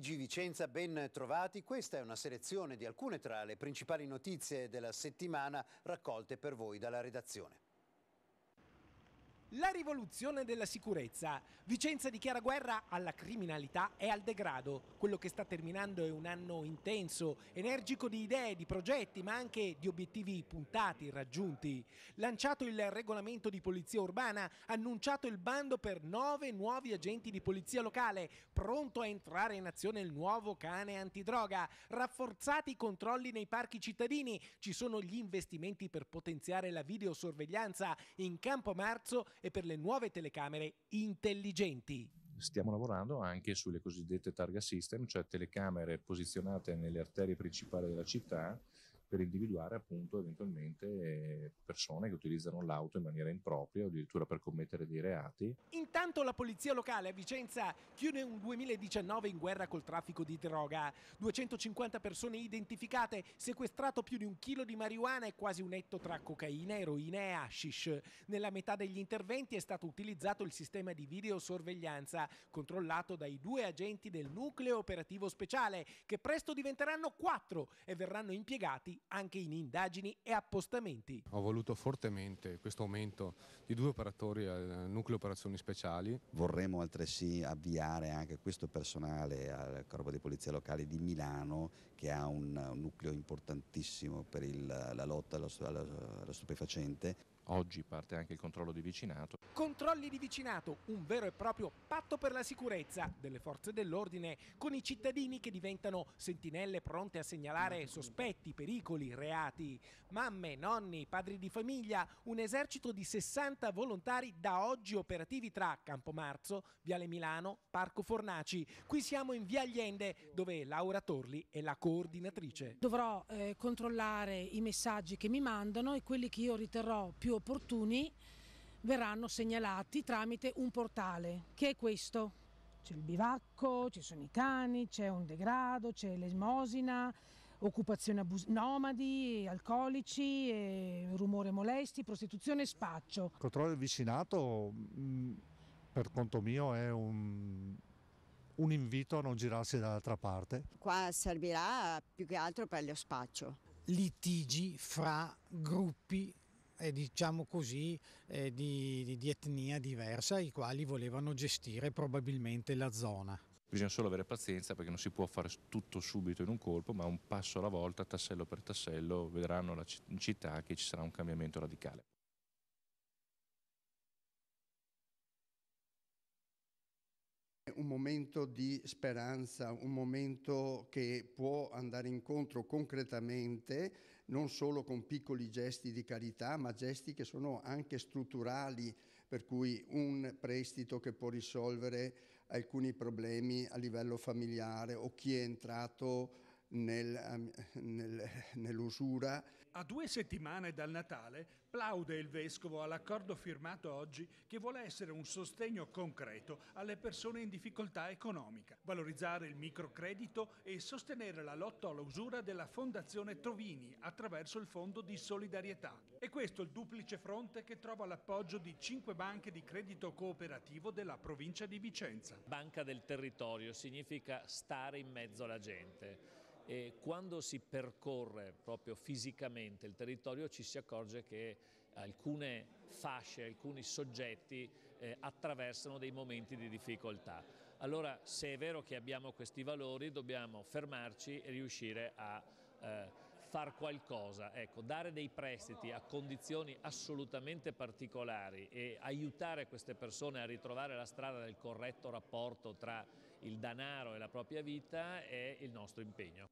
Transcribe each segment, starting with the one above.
TG Vicenza, ben trovati. Questa è una selezione di alcune tra le principali notizie della settimana raccolte per voi dalla redazione. La rivoluzione della sicurezza. Vicenza dichiara guerra alla criminalità e al degrado. Quello che sta terminando è un anno intenso, energico di idee, di progetti, ma anche di obiettivi puntati, raggiunti. Lanciato il regolamento di polizia urbana, annunciato il bando per nove nuovi agenti di polizia locale, pronto a entrare in azione il nuovo cane antidroga, rafforzati i controlli nei parchi cittadini, ci sono gli investimenti per potenziare la videosorveglianza. In campo marzo e per le nuove telecamere intelligenti. Stiamo lavorando anche sulle cosiddette targa system, cioè telecamere posizionate nelle arterie principali della città per individuare appunto eventualmente eh, persone che utilizzano l'auto in maniera impropria o addirittura per commettere dei reati. Intanto la polizia locale a Vicenza chiude un 2019 in guerra col traffico di droga. 250 persone identificate, sequestrato più di un chilo di marijuana e quasi un etto tra cocaina, eroina e hashish. Nella metà degli interventi è stato utilizzato il sistema di videosorveglianza controllato dai due agenti del nucleo operativo speciale che presto diventeranno quattro e verranno impiegati anche in indagini e appostamenti. Ho voluto voluto fortemente questo aumento di due operatori al eh, nucleo operazioni speciali. Vorremmo altresì avviare anche questo personale al Corpo di Polizia Locale di Milano che ha un, un nucleo importantissimo per il, la lotta allo, allo, allo stupefacente Oggi parte anche il controllo di vicinato. Controlli di vicinato, un vero e proprio patto per la sicurezza delle forze dell'ordine, con i cittadini che diventano sentinelle pronte a segnalare sospetti, pericoli, reati. Mamme, nonni, padri di famiglia, un esercito di 60 volontari da oggi operativi tra Campomarzo, Viale Milano, Parco Fornaci. Qui siamo in Via Allende, dove Laura Torli è la coordinatrice. Dovrò eh, controllare i messaggi che mi mandano e quelli che io riterrò più opportuni verranno segnalati tramite un portale che è questo. C'è il bivacco, ci sono i cani, c'è un degrado, c'è l'esmosina, occupazione abus- nomadi, alcolici, eh, rumore molesti, prostituzione e spaccio. Il controllo del vicinato mm, per conto mio è un, un invito a non girarsi dall'altra parte. Qua servirà più che altro per lo spaccio. Litigi fra gruppi eh, diciamo così, eh, di, di etnia diversa, i quali volevano gestire probabilmente la zona. Bisogna solo avere pazienza perché non si può fare tutto subito in un colpo, ma un passo alla volta, tassello per tassello, vedranno la città che ci sarà un cambiamento radicale. un momento di speranza, un momento che può andare incontro concretamente non solo con piccoli gesti di carità, ma gesti che sono anche strutturali, per cui un prestito che può risolvere alcuni problemi a livello familiare o chi è entrato nel, nel, nell'usura. A due settimane dal Natale plaude il Vescovo all'accordo firmato oggi che vuole essere un sostegno concreto alle persone in difficoltà economica, valorizzare il microcredito e sostenere la lotta all'usura della Fondazione Trovini attraverso il Fondo di Solidarietà. E questo il duplice fronte che trova l'appoggio di cinque banche di credito cooperativo della provincia di Vicenza. Banca del territorio significa stare in mezzo alla gente e quando si percorre proprio fisicamente il territorio ci si accorge che alcune fasce, alcuni soggetti eh, attraversano dei momenti di difficoltà. Allora se è vero che abbiamo questi valori dobbiamo fermarci e riuscire a eh, far qualcosa, ecco, dare dei prestiti a condizioni assolutamente particolari e aiutare queste persone a ritrovare la strada del corretto rapporto tra il danaro e la propria vita è il nostro impegno.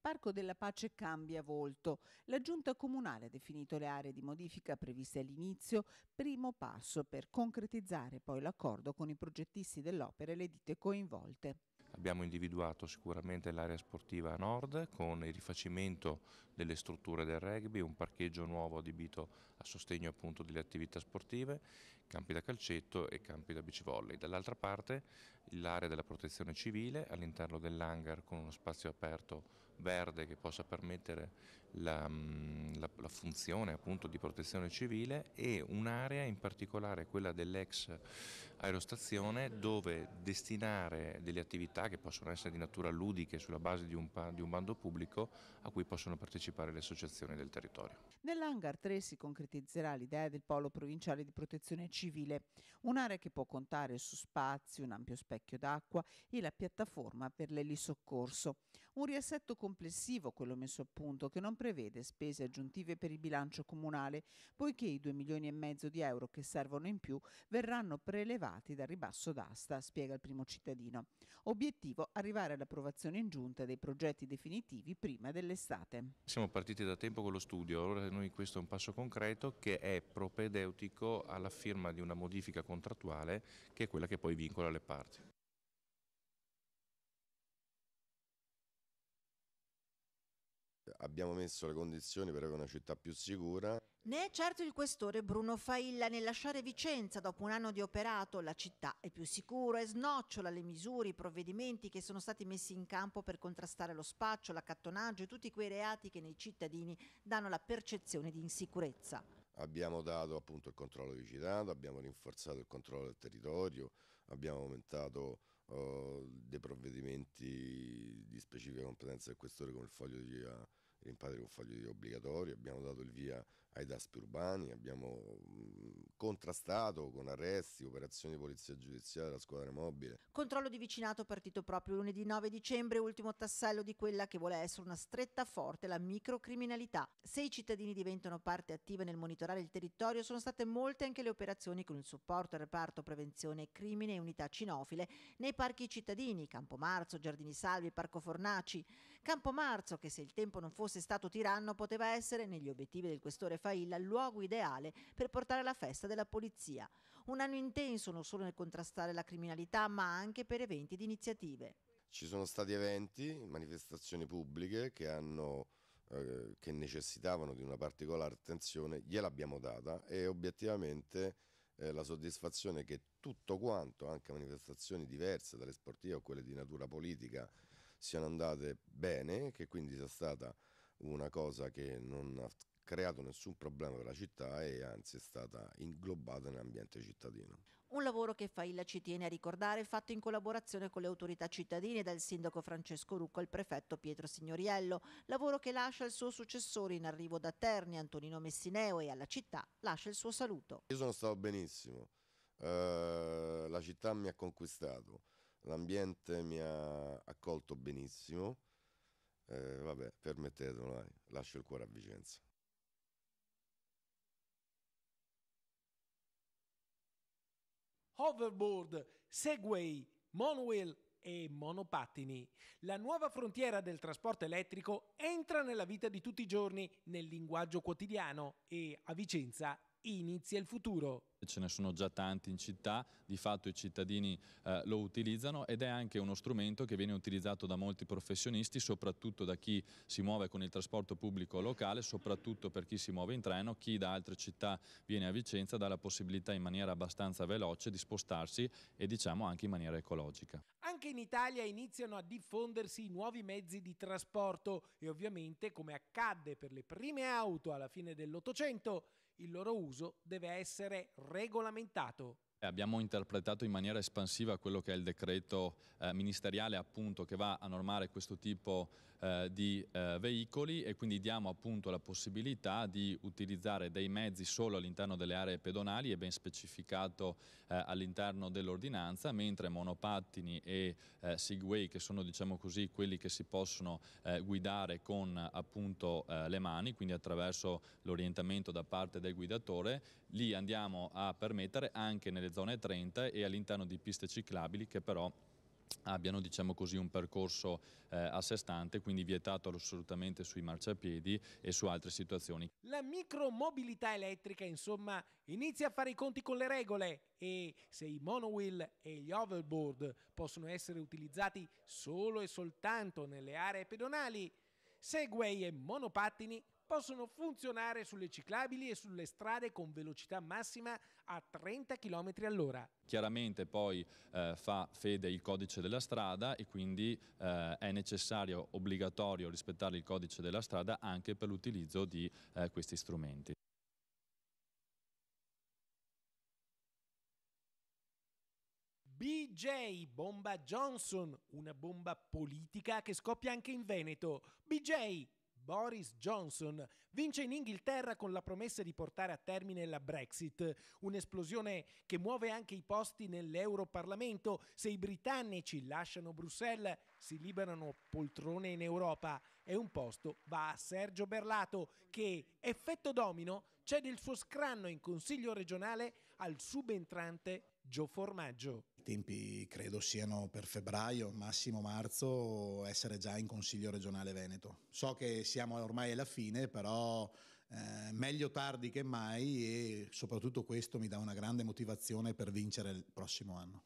Parco della Pace cambia volto. La giunta comunale ha definito le aree di modifica previste all'inizio, primo passo per concretizzare poi l'accordo con i progettisti dell'opera e le ditte coinvolte. Abbiamo individuato sicuramente l'area sportiva a nord con il rifacimento delle strutture del rugby, un parcheggio nuovo adibito a sostegno appunto delle attività sportive, campi da calcetto e campi da beach volley. Dall'altra parte l'area della protezione civile all'interno dell'hangar con uno spazio aperto verde che possa permettere la, mm, la, la, funzione appunto di protezione civile e un'area in particolare quella dell'ex aerostazione dove destinare delle attività che possono essere di natura ludiche sulla base di un, di un bando pubblico a cui possono partecipare le associazioni del territorio. Nell'hangar 3 si concretizzerà l'idea del polo provinciale di protezione civile, un'area che può contare su spazi, un ampio specchio d'acqua e la piattaforma per l'elisoccorso. Un riassetto complessivo quello messo a punto che non prevede spese aggiuntive per il bilancio comunale, poiché i 2 milioni e mezzo di euro che servono in più verranno prelevati dal ribasso d'asta, spiega il primo cittadino. Obiettivo arrivare all'approvazione in giunta dei progetti definitivi prima dell'estate. Siamo partiti da tempo con lo studio, allora noi questo è un passo concreto che è propedeutico alla firma di una modifica contrattuale che è quella che poi vincola le parti. abbiamo messo le condizioni per avere una città più sicura. Ne è certo il questore Bruno Failla nel lasciare Vicenza dopo un anno di operato. La città è più sicura e snocciola le misure, i provvedimenti che sono stati messi in campo per contrastare lo spaccio, l'accattonaggio e tutti quei reati che nei cittadini danno la percezione di insicurezza. Abbiamo dato appunto il controllo di vicinato, abbiamo rinforzato il controllo del territorio, abbiamo aumentato uh, dei provvedimenti di specifica competenza del questore come il foglio di... Uh, rimpatri con foglio obbligatorio, abbiamo dato il via ai daspi urbani, abbiamo mm, contrastato con arresti, operazioni di polizia giudiziaria della squadra mobile. Controllo di vicinato partito proprio lunedì 9 dicembre, ultimo tassello di quella che vuole essere una stretta forte, la microcriminalità. Se i cittadini diventano parte attiva nel monitorare il territorio, sono state molte anche le operazioni con il supporto al reparto prevenzione crimine e unità cinofile nei parchi cittadini, Campomarzo, Giardini Salvi, Parco Fornaci. Campomarzo, che se il tempo non fosse stato tiranno, poteva essere, negli obiettivi del questore Failla il luogo ideale per portare la festa della polizia. Un anno intenso non solo nel contrastare la criminalità ma anche per eventi ed iniziative. Ci sono stati eventi, manifestazioni pubbliche che, hanno, eh, che necessitavano di una particolare attenzione, gliel'abbiamo data e obiettivamente eh, la soddisfazione che tutto quanto, anche manifestazioni diverse dalle sportive o quelle di natura politica, siano andate bene, che quindi sia stata una cosa che non creato nessun problema per la città e anzi è stata inglobata nell'ambiente cittadino. Un lavoro che Failla ci tiene a ricordare fatto in collaborazione con le autorità cittadine dal sindaco Francesco Rucco e il prefetto Pietro Signoriello, lavoro che lascia il suo successore in arrivo da Terni, Antonino Messineo e alla città lascia il suo saluto. Io sono stato benissimo, eh, la città mi ha conquistato, l'ambiente mi ha accolto benissimo, eh, vabbè permettetemelo, lascio il cuore a Vicenza. hoverboard, segway, monowheel e monopattini. La nuova frontiera del trasporto elettrico entra nella vita di tutti i giorni, nel linguaggio quotidiano e a Vicenza inizia il futuro. Ce ne sono già tanti in città, di fatto i cittadini eh, lo utilizzano ed è anche uno strumento che viene utilizzato da molti professionisti, soprattutto da chi si muove con il trasporto pubblico locale, soprattutto per chi si muove in treno, chi da altre città viene a Vicenza dà la possibilità in maniera abbastanza veloce di spostarsi e diciamo anche in maniera ecologica. Anche in Italia iniziano a diffondersi i nuovi mezzi di trasporto e ovviamente come accadde per le prime auto alla fine dell'Ottocento, il loro uso deve essere regolamentato eh, abbiamo interpretato in maniera espansiva quello che è il decreto eh, ministeriale appunto che va a normare questo tipo eh, di eh, veicoli e quindi diamo appunto la possibilità di utilizzare dei mezzi solo all'interno delle aree pedonali e ben specificato eh, all'interno dell'ordinanza mentre monopattini e eh, segway che sono diciamo così quelli che si possono guidare con appunto le mani quindi attraverso l'orientamento da parte del guidatore Lì andiamo a permettere anche nelle zone 30 e all'interno di piste ciclabili che però abbiano diciamo così, un percorso eh, a sé stante, quindi vietato assolutamente sui marciapiedi e su altre situazioni. La micromobilità elettrica insomma inizia a fare i conti con le regole e se i monowheel e gli overboard possono essere utilizzati solo e soltanto nelle aree pedonali, segway e monopattini possono funzionare sulle ciclabili e sulle strade con velocità massima a 30 km all'ora. Chiaramente poi eh, fa fede il codice della strada e quindi eh, è necessario, obbligatorio rispettare il codice della strada anche per l'utilizzo di eh, questi strumenti. BJ Bomba Johnson, una bomba politica che scoppia anche in Veneto. BJ, Boris Johnson vince in Inghilterra con la promessa di portare a termine la Brexit, un'esplosione che muove anche i posti nell'Europarlamento. Se i britannici lasciano Bruxelles, si liberano poltrone in Europa e un posto va a Sergio Berlato che, effetto domino, cede il suo scranno in Consiglio regionale al subentrante Gio Formaggio tempi credo siano per febbraio, massimo marzo, essere già in Consiglio regionale Veneto. So che siamo ormai alla fine, però eh, meglio tardi che mai e soprattutto questo mi dà una grande motivazione per vincere il prossimo anno.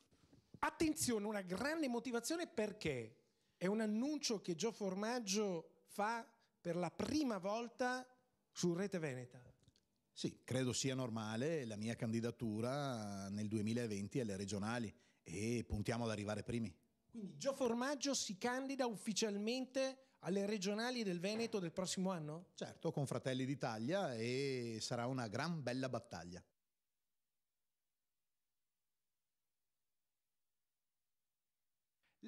Attenzione, una grande motivazione perché è un annuncio che Gio Formaggio fa per la prima volta su Rete Veneta. Sì, credo sia normale la mia candidatura nel 2020 alle regionali e puntiamo ad arrivare primi. Quindi Gio Formaggio si candida ufficialmente alle regionali del Veneto del prossimo anno? Certo, con Fratelli d'Italia e sarà una gran bella battaglia.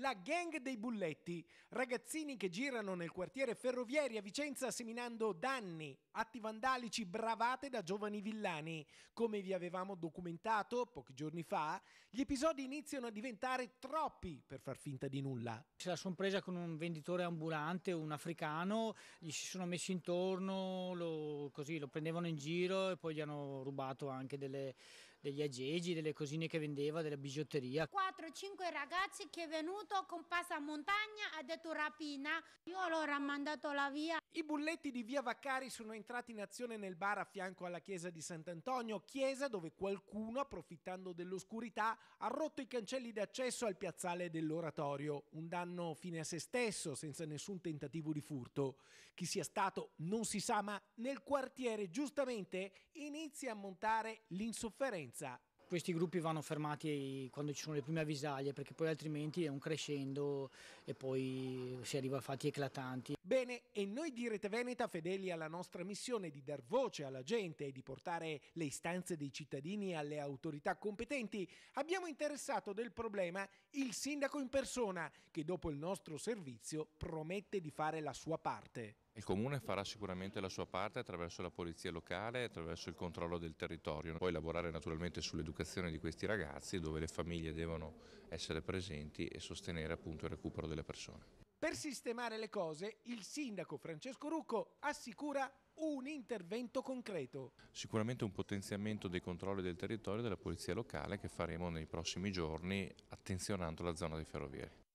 La gang dei bulletti, ragazzini che girano nel quartiere Ferrovieri a Vicenza seminando danni, atti vandalici bravate da giovani villani. Come vi avevamo documentato pochi giorni fa, gli episodi iniziano a diventare troppi per far finta di nulla. Se la sono presa con un venditore ambulante, un africano, gli si sono messi intorno, lo, così lo prendevano in giro e poi gli hanno rubato anche delle, degli aggeggi, delle cosine che vendeva, della bigiotteria. 4-5 ragazzi che è venuto con passa a montagna ha detto rapina. Io l'ho mandato la via. I bulletti di via Vaccari sono entrati in azione nel bar a fianco alla chiesa di Sant'Antonio, chiesa dove qualcuno, approfittando dell'oscurità, ha rotto i cancelli d'accesso al piazzale dell'oratorio. Un danno fine a se stesso, senza nessun tentativo di furto. Chi sia stato non si sa, ma nel quartiere giustamente inizia a montare l'insofferenza questi gruppi vanno fermati quando ci sono le prime avvisaglie perché poi altrimenti è un crescendo e poi si arriva a fatti eclatanti. Bene, e noi di Rete Veneta, fedeli alla nostra missione di dar voce alla gente e di portare le istanze dei cittadini alle autorità competenti, abbiamo interessato del problema il sindaco in persona, che dopo il nostro servizio promette di fare la sua parte. Il Comune farà sicuramente la sua parte attraverso la polizia locale, attraverso il controllo del territorio. Poi lavorare naturalmente sull'educazione di questi ragazzi dove le famiglie devono essere presenti e sostenere appunto il recupero delle persone. Per sistemare le cose, il sindaco Francesco Rucco assicura un intervento concreto. Sicuramente un potenziamento dei controlli del territorio della polizia locale che faremo nei prossimi giorni attenzionando la zona dei ferrovieri.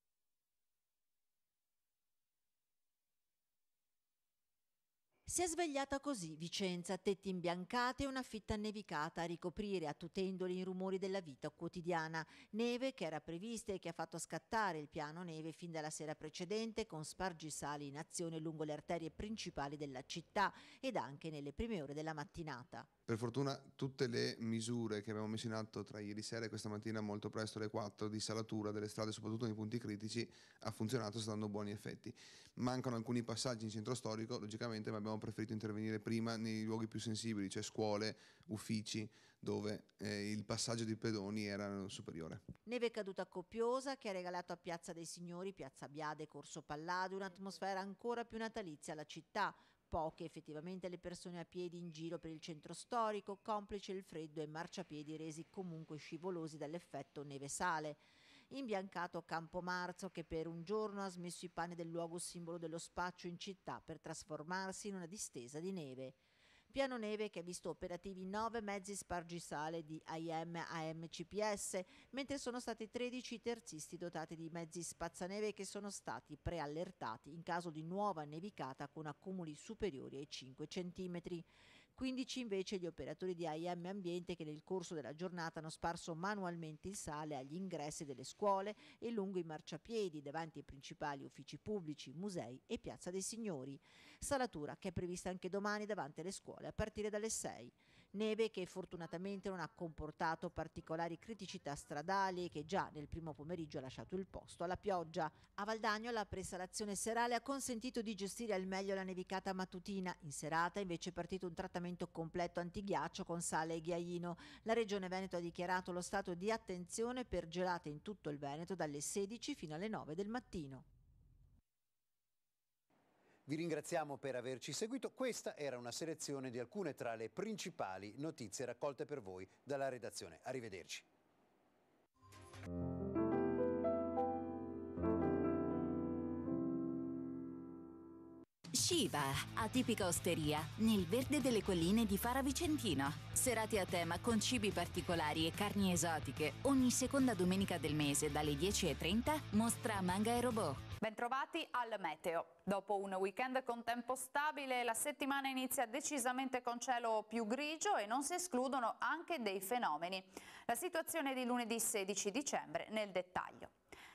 Si è svegliata così Vicenza, tetti imbiancati e una fitta nevicata a ricoprire, attutendoli i rumori della vita quotidiana. Neve che era prevista e che ha fatto scattare il piano neve fin dalla sera precedente, con spargisali in azione lungo le arterie principali della città ed anche nelle prime ore della mattinata. Per fortuna tutte le misure che abbiamo messo in atto tra ieri sera e questa mattina molto presto alle 4 di salatura delle strade, soprattutto nei punti critici, ha funzionato, sta dando buoni effetti. Mancano alcuni passaggi in centro storico, logicamente, ma abbiamo preferito intervenire prima nei luoghi più sensibili, cioè scuole, uffici, dove eh, il passaggio di pedoni era superiore. Neve caduta copiosa che ha regalato a Piazza dei Signori, Piazza Biade, Corso Palladio, un'atmosfera ancora più natalizia alla città poche effettivamente le persone a piedi in giro per il centro storico, complice il freddo e marciapiedi resi comunque scivolosi dall'effetto neve-sale. Imbiancato Marzo, che per un giorno ha smesso i panni del luogo simbolo dello spaccio in città per trasformarsi in una distesa di neve. Piano neve che ha visto operativi 9 mezzi spargisale di AIM CPS, mentre sono stati 13 terzisti dotati di mezzi spazzaneve che sono stati preallertati in caso di nuova nevicata con accumuli superiori ai 5 cm. 15 invece gli operatori di AIM Ambiente che nel corso della giornata hanno sparso manualmente il sale agli ingressi delle scuole e lungo i marciapiedi davanti ai principali uffici pubblici, musei e Piazza dei Signori. Salatura che è prevista anche domani davanti alle scuole a partire dalle 6 neve che fortunatamente non ha comportato particolari criticità stradali e che già nel primo pomeriggio ha lasciato il posto alla pioggia. A Valdagno la presalazione serale ha consentito di gestire al meglio la nevicata mattutina. In serata invece è partito un trattamento completo antighiaccio con sale e ghiaino. La Regione Veneto ha dichiarato lo stato di attenzione per gelate in tutto il Veneto dalle 16 fino alle 9 del mattino. Vi ringraziamo per averci seguito. Questa era una selezione di alcune tra le principali notizie raccolte per voi dalla redazione. Arrivederci. Shiva, atipica osteria, nel verde delle colline di Fara Vicentino. Serate a tema con cibi particolari e carni esotiche. Ogni seconda domenica del mese dalle 10.30 mostra manga e robot. Bentrovati al meteo. Dopo un weekend con tempo stabile, la settimana inizia decisamente con cielo più grigio e non si escludono anche dei fenomeni. La situazione di lunedì 16 dicembre nel dettaglio.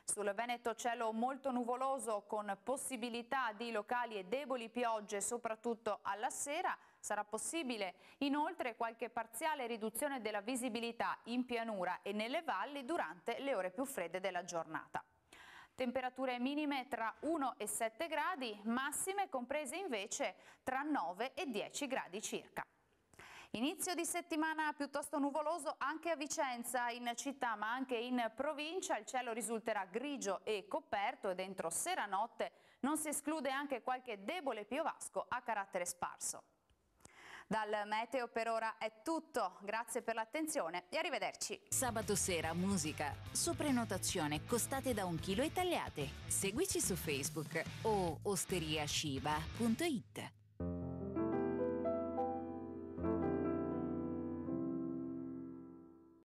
Sul Veneto cielo molto nuvoloso con possibilità di locali e deboli piogge soprattutto alla sera sarà possibile inoltre qualche parziale riduzione della visibilità in pianura e nelle valli durante le ore più fredde della giornata temperature minime tra 1 e 7 gradi, massime comprese invece tra 9 e 10 gradi circa. Inizio di settimana piuttosto nuvoloso anche a Vicenza, in città ma anche in provincia. Il cielo risulterà grigio e coperto ed entro sera-notte non si esclude anche qualche debole piovasco a carattere sparso. Dal Meteo per ora è tutto, grazie per l'attenzione e arrivederci. Sabato sera musica, su prenotazione costate da un chilo e tagliate. Seguici su Facebook o osteriashiba.it.